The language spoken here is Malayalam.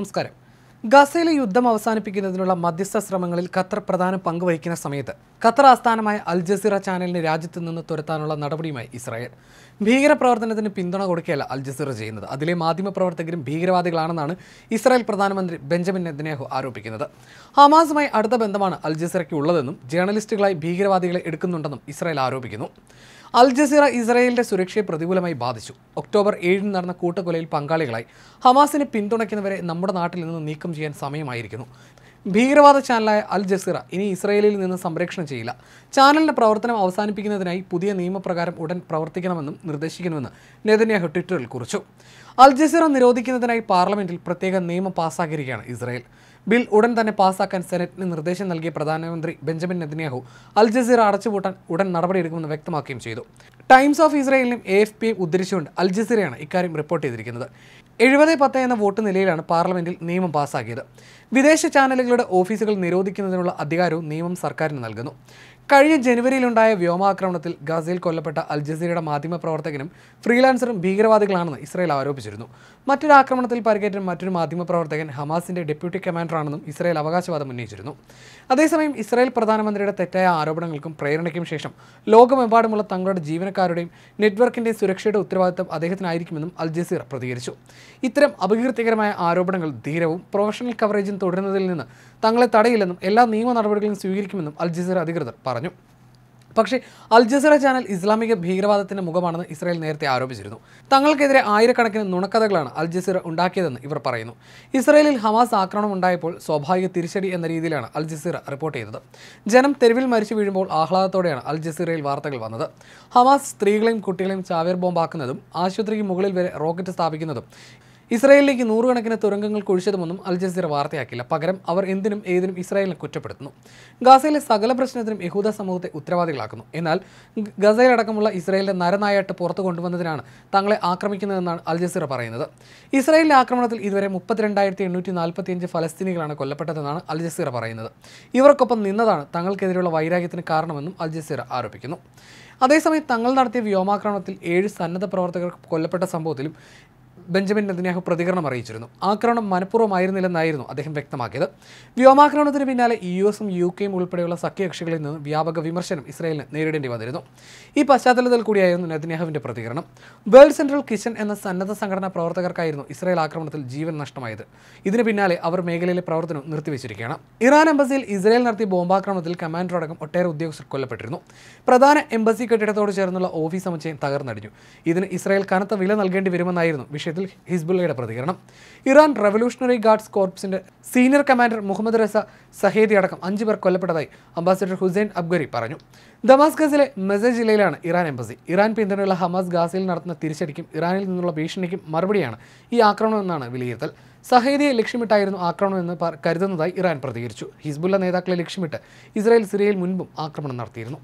നമസ്കാരം ഗസയിലെ യുദ്ധം അവസാനിപ്പിക്കുന്നതിനുള്ള മധ്യസ്ഥ ശ്രമങ്ങളിൽ ഖത്തർ പ്രധാന പങ്കുവഹിക്കുന്ന വഹിക്കുന്ന സമയത്ത് ഖത്തർ ആസ്ഥാനമായ അൽ ജസീറ ചാനലിനെ രാജ്യത്ത് നിന്ന് തുരത്താനുള്ള നടപടിയുമായി ഇസ്രായേൽ ഭീകരപ്രവർത്തനത്തിന് പിന്തുണ കൊടുക്കുകയല്ല അൽ ജസീറ ചെയ്യുന്നത് അതിലെ മാധ്യമപ്രവർത്തകരും ഭീകരവാദികളാണെന്നാണ് ഇസ്രായേൽ പ്രധാനമന്ത്രി ബെഞ്ചമിൻ നെതന്യാഹു ആരോപിക്കുന്നത് ഹമാസുമായി അടുത്ത ബന്ധമാണ് അൽ ജസീറയ്ക്ക് ഉള്ളതെന്നും ജേർണലിസ്റ്റുകളായി ഭീകരവാദികളെ എടുക്കുന്നുണ്ടെന്നും ഇസ്രായേൽ ആരോപിക്കുന്നു അൽ ജസീറ ഇസ്രയേലിന്റെ സുരക്ഷയെ പ്രതികൂലമായി ബാധിച്ചു ഒക്ടോബർ ഏഴിന് നടന്ന കൂട്ടക്കൊലയിൽ പങ്കാളികളായി ഹമാസിനെ പിന്തുണയ്ക്കുന്നവരെ നമ്മുടെ നാട്ടിൽ നിന്ന് നീക്കം ചെയ്യാൻ സമയമായിരിക്കുന്നു ഭീകരവാദ ചാനലായ അൽ ജസീറ ഇനി ഇസ്രയേലിൽ നിന്ന് സംരക്ഷണം ചെയ്യില്ല ചാനലിന്റെ പ്രവർത്തനം അവസാനിപ്പിക്കുന്നതിനായി പുതിയ നിയമപ്രകാരം ഉടൻ പ്രവർത്തിക്കണമെന്നും നിർദ്ദേശിക്കണമെന്ന് നെതന്യാഹു ട്വിറ്ററിൽ കുറിച്ചു അൽ ജസീറ നിരോധിക്കുന്നതിനായി പാർലമെന്റിൽ പ്രത്യേക നിയമം പാസ്സാക്കിയിരിക്കുകയാണ് ഇസ്രയേൽ ബിൽ ഉടൻ തന്നെ പാസാക്കാൻ സെനറ്റിന് നിർദ്ദേശം നൽകിയ പ്രധാനമന്ത്രി ബെഞ്ചമിൻ നെതന്യാഹു അൽ ജസീറ അടച്ചുപൂട്ടാൻ ഉടൻ നടപടിയെടുക്കുമെന്ന് വ്യക്തമാക്കുകയും ചെയ്തു ടൈംസ് ഓഫ് ഇസ്രായേലിനും എ എഫ് പിയും ഉദ്ധരിച്ചുകൊണ്ട് അൽ ജസീറയാണ് ഇക്കാര്യം റിപ്പോർട്ട് ചെയ്തിരിക്കുന്നത് എഴുപത് പത്ത് എന്ന വോട്ട് നിലയിലാണ് പാർലമെന്റിൽ നിയമം പാസാക്കിയത് വിദേശ ചാനലുകളുടെ ഓഫീസുകൾ നിരോധിക്കുന്നതിനുള്ള അധികാരവും നിയമം സർക്കാരിന് നൽകുന്നു കഴിഞ്ഞ ജനുവരിയിലുണ്ടായ വ്യോമാക്രമണത്തിൽ ഗാസയിൽ കൊല്ലപ്പെട്ട അൽ ജസീറയുടെ മാധ്യമപ്രവർത്തകനും ഫ്രീലാൻസറും ഭീകരവാദികളാണെന്ന് ഇസ്രായേൽ ആരോപിച്ചിരുന്നു മറ്റൊരു ആക്രമണത്തിൽ പരിക്കേറ്റ മറ്റൊരു മാധ്യമപ്രവർത്തകൻ ഹമാസിന്റെ ഡെപ്യൂട്ടി കമാൻഡർ മാത്രമാണെന്നും ഇസ്രായേൽ അവകാശവാദം ഉന്നയിച്ചിരുന്നു അതേസമയം ഇസ്രായേൽ പ്രധാനമന്ത്രിയുടെ തെറ്റായ ആരോപണങ്ങൾക്കും പ്രേരണയ്ക്കും ശേഷം ലോകമെമ്പാടുമുള്ള തങ്ങളുടെ ജീവനക്കാരുടെയും നെറ്റ്വർക്കിൻ്റെ സുരക്ഷയുടെ ഉത്തരവാദിത്തം അദ്ദേഹത്തിനായിരിക്കുമെന്നും അൽ ജസീർ പ്രതികരിച്ചു ഇത്തരം അപകീർത്തികരമായ ആരോപണങ്ങൾ ധീരവും പ്രൊഫഷണൽ കവറേജും തുടരുന്നതിൽ നിന്ന് തങ്ങളെ തടയില്ലെന്നും എല്ലാ നിയമ നടപടികളും സ്വീകരിക്കുമെന്നും അൽ ജസീർ അധികൃതർ പറഞ്ഞു പക്ഷേ അൽ ജസീറ ചാനൽ ഇസ്ലാമിക ഭീകരവാദത്തിന്റെ മുഖമാണെന്ന് ഇസ്രായേൽ നേരത്തെ ആരോപിച്ചിരുന്നു തങ്ങൾക്കെതിരെ ആയിരക്കണക്കിന് നുണക്കഥകളാണ് അൽ ജസീറ ഉണ്ടാക്കിയതെന്ന് ഇവർ പറയുന്നു ഇസ്രായേലിൽ ഹമാസ് ആക്രമണം ഉണ്ടായപ്പോൾ സ്വാഭാവിക തിരിച്ചടി എന്ന രീതിയിലാണ് അൽ ജസീറ റിപ്പോർട്ട് ചെയ്തത് ജനം തെരുവിൽ മരിച്ചു വീഴുമ്പോൾ ആഹ്ലാദത്തോടെയാണ് അൽ ജസീറയിൽ വാർത്തകൾ വന്നത് ഹമാസ് സ്ത്രീകളെയും കുട്ടികളെയും ചാവേർ ബോംബാക്കുന്നതും ആശുപത്രിക്ക് മുകളിൽ വരെ റോക്കറ്റ് സ്ഥാപിക്കുന്നതും ഇസ്രായേലിലേക്ക് നൂറുകണക്കിന് തുരങ്കങ്ങൾ കുഴിച്ചതുമൊന്നും അൽ ജസീറ വാർത്തയാക്കില്ല പകരം അവർ എന്തിനും ഏതിനും ഇസ്രായേലിനെ കുറ്റപ്പെടുത്തുന്നു ഗാസയിലെ സകല പ്രശ്നത്തിനും യഹൂദ സമൂഹത്തെ ഉത്തരവാദികളാക്കുന്നു എന്നാൽ ഗസയിലടക്കമുള്ള ഇസ്രായേലിന്റെ നരനായാട്ട് പുറത്തു കൊണ്ടുവന്നതിനാണ് തങ്ങളെ ആക്രമിക്കുന്നതെന്നാണ് അൽ ജസീറ പറയുന്നത് ഇസ്രായേലിലെ ആക്രമണത്തിൽ ഇതുവരെ മുപ്പത്തിരണ്ടായിരത്തി എണ്ണൂറ്റി നാൽപ്പത്തിയഞ്ച് ഫലസ്തീനികളാണ് കൊല്ലപ്പെട്ടതെന്നാണ് അൽ ജസീറ പറയുന്നത് ഇവർക്കൊപ്പം നിന്നതാണ് തങ്ങൾക്കെതിരെയുള്ള വൈരാഗ്യത്തിന് കാരണമെന്നും അൽ ജസീറ ആരോപിക്കുന്നു അതേസമയം തങ്ങൾ നടത്തിയ വ്യോമാക്രമണത്തിൽ ഏഴ് സന്നദ്ധ പ്രവർത്തകർ കൊല്ലപ്പെട്ട സംഭവത്തിലും ബെഞ്ചമിൻ നെതന്യാഹു പ്രതികരണം അറിയിച്ചിരുന്നു ആക്രമണം മനഃപൂർവ്വമായിരുന്നില്ലെന്നായിരുന്നു അദ്ദേഹം വ്യക്തമാക്കിയത് വ്യോമാക്രമണത്തിന് പിന്നാലെ യു എസും യു കെയും ഉൾപ്പെടെയുള്ള സഖ്യകക്ഷികളിൽ നിന്ന് വ്യാപക വിമർശനം ഇസ്രായേലിന് നേരിടേണ്ടി വന്നിരുന്നു ഈ പശ്ചാത്തലത്തിൽ കൂടിയായിരുന്നു നെതന്യാഹുവിൻ്റെ പ്രതികരണം വേൾഡ് സെൻട്രൽ കിച്ചൺ എന്ന സന്നദ്ധ സംഘടനാ പ്രവർത്തകർക്കായിരുന്നു ഇസ്രായേൽ ആക്രമണത്തിൽ ജീവൻ നഷ്ടമായത് ഇതിന് പിന്നാലെ അവർ മേഖലയിലെ പ്രവർത്തനം നിർത്തിവെച്ചിരിക്കുകയാണ് ഇറാൻ എംബസിയിൽ ഇസ്രായേൽ നടത്തിയ ബോംബാക്രമണത്തിൽ കമാൻഡർ അടക്കം ഒട്ടേറെ ഉദ്യോഗസ്ഥർ കൊല്ലപ്പെട്ടിരുന്നു പ്രധാന എംബസി കെട്ടിടത്തോട് ചേർന്നുള്ള ഓഫീസ് സമുച്ചയം തകർന്നടിഞ്ഞു ഇതിന് ഇസ്രായേൽ കനത്ത വില നൽകേണ്ടി വരുമെന്നായിരുന്നു വിഷയത്തിൽ വിഷയത്തിൽ ഹിസ്ബുള്ളയുടെ പ്രതികരണം ഇറാൻ റവല്യൂഷണറി ഗാർഡ്സ് കോർപ്സിന്റെ senior commander Mohammad Reza Zahedi അടക്കം അഞ്ചു പേർ കൊല്ലപ്പെട്ടതായി അംബാസിഡർ ഹുസൈൻ അബ്ഗരി പറഞ്ഞു ദമാസ്കസിലെ മെസ ജില്ലയിലാണ് ഇറാൻ എംബസി ഇറാൻ പിന്തുണയുള്ള ഹമാസ് ഗാസയിൽ നടത്തുന്ന തിരിച്ചടിക്കും ഇറാനിൽ നിന്നുള്ള ഭീഷണിക്കും മറുപടിയാണ് ഈ ആക്രമണമെന്നാണ് വിലയിരുത്തൽ സഹേദിയെ ലക്ഷ്യമിട്ടായിരുന്നു ആക്രമണമെന്ന് കരുതുന്നതായി ഇറാൻ പ്രതികരിച്ചു ഹിസ്ബുള്ള നേതാക്കളെ ലക്ഷ്യമിട്ട് ഇസ്രായേൽ സിറിയയിൽ മുൻപും ആക്രമണം നടത്തിയിരുന്നു